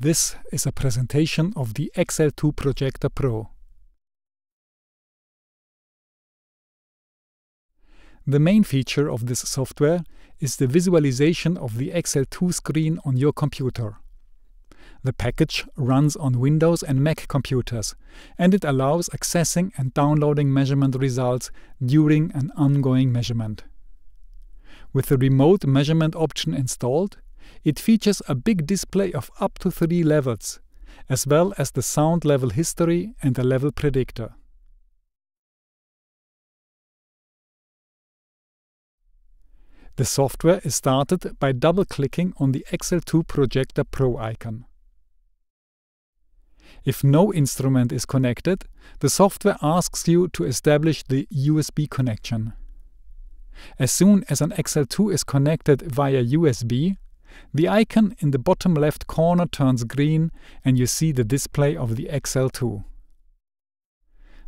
This is a presentation of the XL2 Projector Pro. The main feature of this software is the visualization of the XL2 screen on your computer. The package runs on Windows and Mac computers, and it allows accessing and downloading measurement results during an ongoing measurement. With the remote measurement option installed, it features a big display of up to three levels, as well as the sound level history and a level predictor. The software is started by double-clicking on the XL2 Projector Pro icon. If no instrument is connected, the software asks you to establish the USB connection. As soon as an XL2 is connected via USB, the icon in the bottom left corner turns green and you see the display of the XL2.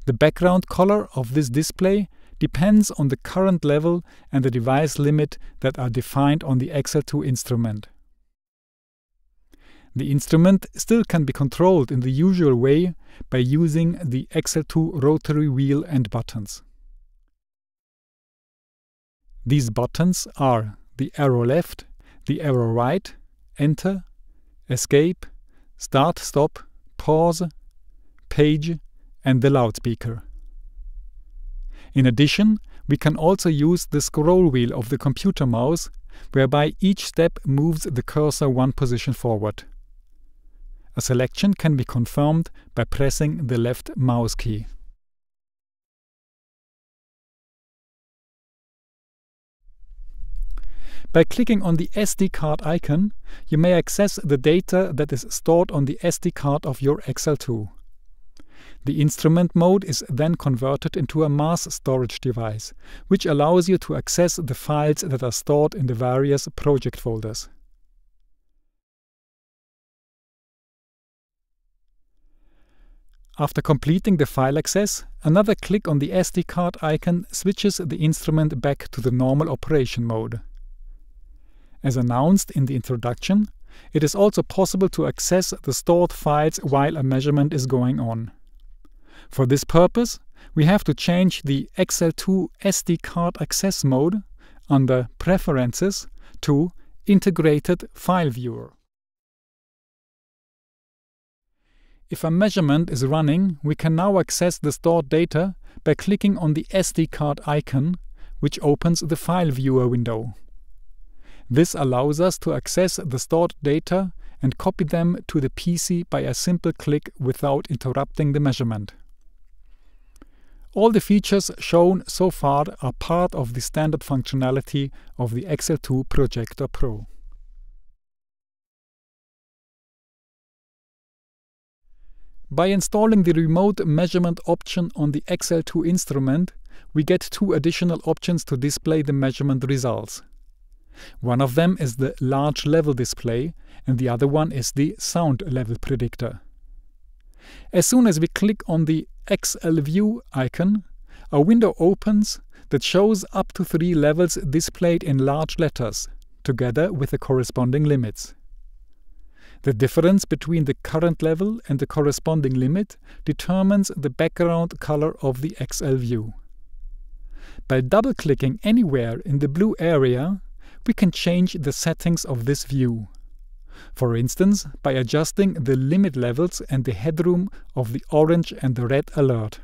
The background color of this display depends on the current level and the device limit that are defined on the XL2 instrument. The instrument still can be controlled in the usual way by using the XL2 rotary wheel and buttons. These buttons are the arrow left, the arrow right, enter, escape, start, stop, pause, page, and the loudspeaker. In addition, we can also use the scroll wheel of the computer mouse, whereby each step moves the cursor one position forward. A selection can be confirmed by pressing the left mouse key. By clicking on the SD card icon, you may access the data that is stored on the SD card of your Excel 2. The instrument mode is then converted into a mass storage device, which allows you to access the files that are stored in the various project folders. After completing the file access, another click on the SD card icon switches the instrument back to the normal operation mode. As announced in the introduction, it is also possible to access the stored files while a measurement is going on. For this purpose, we have to change the XL2 SD card access mode under Preferences to Integrated File Viewer. If a measurement is running, we can now access the stored data by clicking on the SD card icon, which opens the File Viewer window. This allows us to access the stored data and copy them to the PC by a simple click without interrupting the measurement. All the features shown so far are part of the standard functionality of the xl 2 Projector Pro. By installing the remote measurement option on the xl 2 instrument, we get two additional options to display the measurement results. One of them is the large level display and the other one is the sound level predictor. As soon as we click on the XL view icon, a window opens that shows up to three levels displayed in large letters, together with the corresponding limits. The difference between the current level and the corresponding limit determines the background color of the XL view. By double-clicking anywhere in the blue area, we can change the settings of this view. For instance, by adjusting the limit levels and the headroom of the orange and the red alert.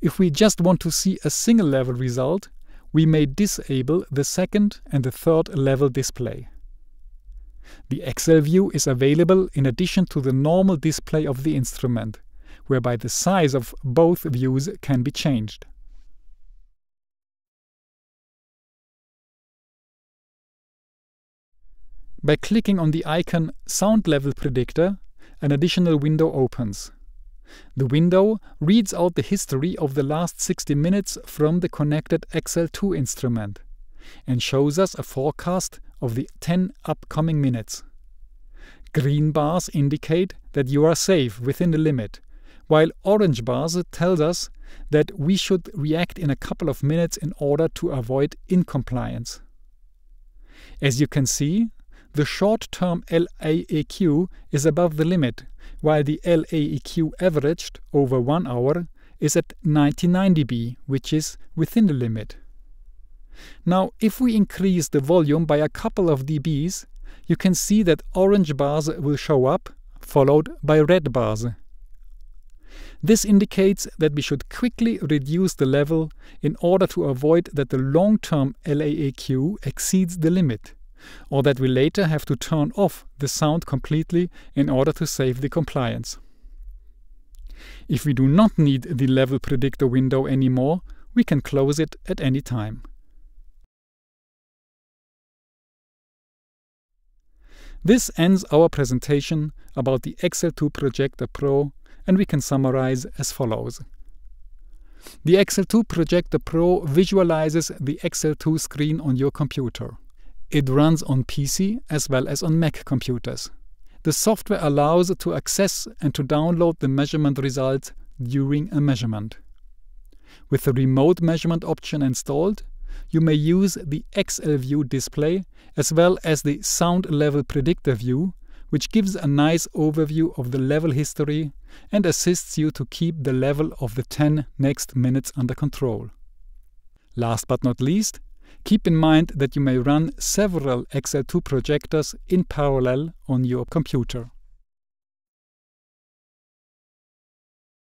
If we just want to see a single level result, we may disable the second and the third level display. The Excel view is available in addition to the normal display of the instrument, whereby the size of both views can be changed. By clicking on the icon Sound Level Predictor, an additional window opens. The window reads out the history of the last 60 minutes from the connected XL2 instrument and shows us a forecast of the 10 upcoming minutes. Green bars indicate that you are safe within the limit, while orange bars tells us that we should react in a couple of minutes in order to avoid incompliance. As you can see, the short-term LAEQ is above the limit, while the LAEQ averaged over 1 hour is at 99 dB, which is within the limit. Now, if we increase the volume by a couple of dBs, you can see that orange bars will show up, followed by red bars. This indicates that we should quickly reduce the level in order to avoid that the long-term LAAQ exceeds the limit or that we later have to turn off the sound completely in order to save the compliance. If we do not need the level predictor window anymore, we can close it at any time. This ends our presentation about the xl 2 Projector Pro and we can summarize as follows. The xl 2 Projector Pro visualizes the xl 2 screen on your computer. It runs on PC as well as on Mac computers. The software allows to access and to download the measurement results during a measurement. With the remote measurement option installed, you may use the XLView display as well as the Sound Level Predictor view, which gives a nice overview of the level history and assists you to keep the level of the 10 next minutes under control. Last but not least, Keep in mind that you may run several XL2 projectors in parallel on your computer.